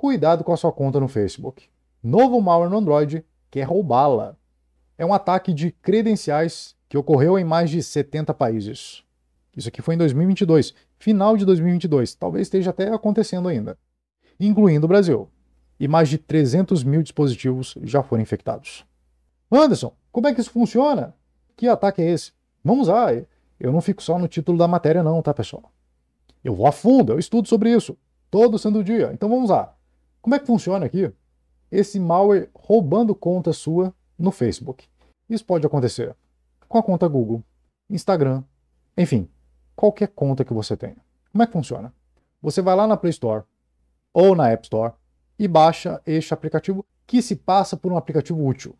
cuidado com a sua conta no Facebook. Novo malware no Android quer roubá-la. É um ataque de credenciais que ocorreu em mais de 70 países. Isso aqui foi em 2022, final de 2022, talvez esteja até acontecendo ainda, incluindo o Brasil. E mais de 300 mil dispositivos já foram infectados. Anderson, como é que isso funciona? Que ataque é esse? Vamos lá, eu não fico só no título da matéria não, tá pessoal? Eu vou a fundo, eu estudo sobre isso, todo santo dia, então vamos lá. Como é que funciona aqui? Esse malware roubando conta sua no Facebook. Isso pode acontecer com a conta Google, Instagram, enfim, qualquer conta que você tenha. Como é que funciona? Você vai lá na Play Store ou na App Store e baixa este aplicativo que se passa por um aplicativo útil.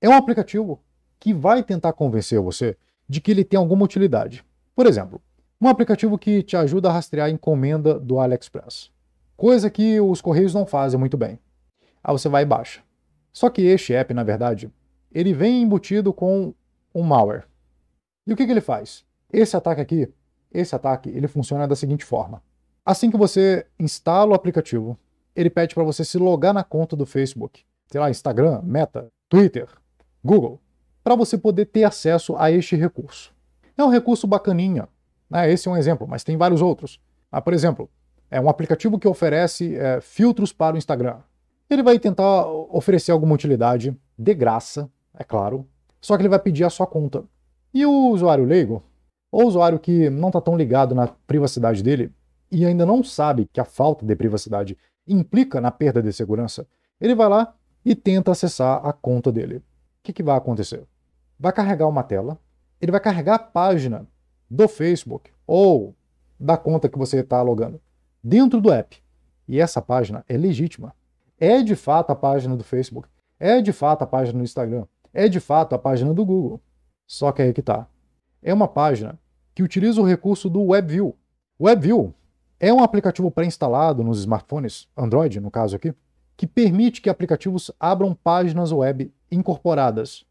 É um aplicativo que vai tentar convencer você de que ele tem alguma utilidade. Por exemplo, um aplicativo que te ajuda a rastrear a encomenda do AliExpress. Coisa que os correios não fazem muito bem. Aí ah, você vai e baixa. Só que este app, na verdade, ele vem embutido com um malware. E o que, que ele faz? Esse ataque aqui, esse ataque, ele funciona da seguinte forma. Assim que você instala o aplicativo, ele pede para você se logar na conta do Facebook, sei lá, Instagram, Meta, Twitter, Google, para você poder ter acesso a este recurso. É um recurso bacaninha. Né? Esse é um exemplo, mas tem vários outros. Ah, por exemplo, é um aplicativo que oferece é, filtros para o Instagram. Ele vai tentar oferecer alguma utilidade de graça, é claro, só que ele vai pedir a sua conta. E o usuário leigo, ou usuário que não está tão ligado na privacidade dele e ainda não sabe que a falta de privacidade implica na perda de segurança, ele vai lá e tenta acessar a conta dele. O que, que vai acontecer? Vai carregar uma tela, ele vai carregar a página do Facebook ou da conta que você está logando dentro do app. E essa página é legítima. É de fato a página do Facebook. É de fato a página do Instagram. É de fato a página do Google. Só que aí que tá. É uma página que utiliza o recurso do WebView. WebView é um aplicativo pré-instalado nos smartphones, Android no caso aqui, que permite que aplicativos abram páginas web incorporadas.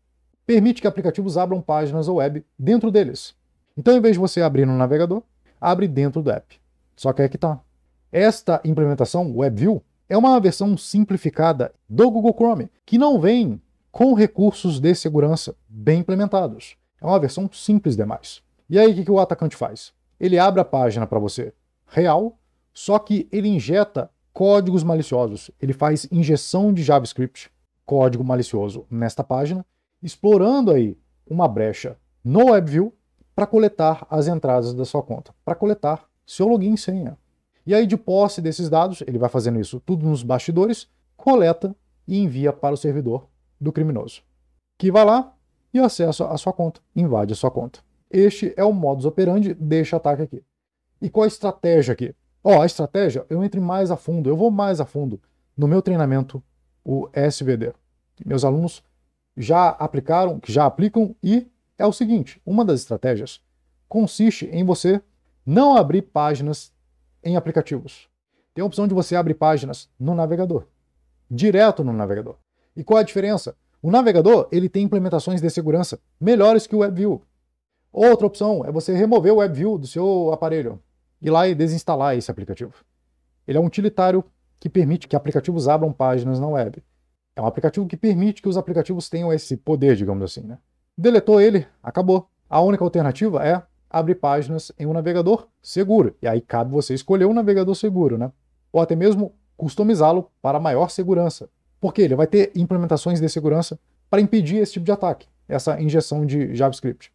Permite que aplicativos abram páginas web dentro deles. Então, em vez de você abrir no navegador, abre dentro do app. Só que aí que tá. Esta implementação WebView é uma versão simplificada do Google Chrome, que não vem com recursos de segurança bem implementados. É uma versão simples demais. E aí, o que o atacante faz? Ele abre a página para você real, só que ele injeta códigos maliciosos. Ele faz injeção de JavaScript, código malicioso, nesta página, explorando aí uma brecha no WebView para coletar as entradas da sua conta, para coletar seu login e senha. E aí, de posse desses dados, ele vai fazendo isso tudo nos bastidores, coleta e envia para o servidor do criminoso, que vai lá e acessa a sua conta, invade a sua conta. Este é o modus operandi deste ataque aqui. E qual a estratégia aqui? oh, a estratégia, eu entrei mais a fundo, eu vou mais a fundo no meu treinamento, o SVD. Meus alunos já aplicaram, já aplicam, e é o seguinte: uma das estratégias consiste em você não abrir páginas em aplicativos. Tem a opção de você abrir páginas no navegador, direto no navegador. E qual é a diferença? O navegador ele tem implementações de segurança melhores que o WebView. Outra opção é você remover o WebView do seu aparelho, ir lá e desinstalar esse aplicativo. Ele é um utilitário que permite que aplicativos abram páginas na web. É um aplicativo que permite que os aplicativos tenham esse poder, digamos assim. Né? Deletou ele, acabou. A única alternativa é abre páginas em um navegador seguro. E aí cabe você escolher um navegador seguro, né? Ou até mesmo customizá-lo para maior segurança. Porque ele vai ter implementações de segurança para impedir esse tipo de ataque, essa injeção de JavaScript.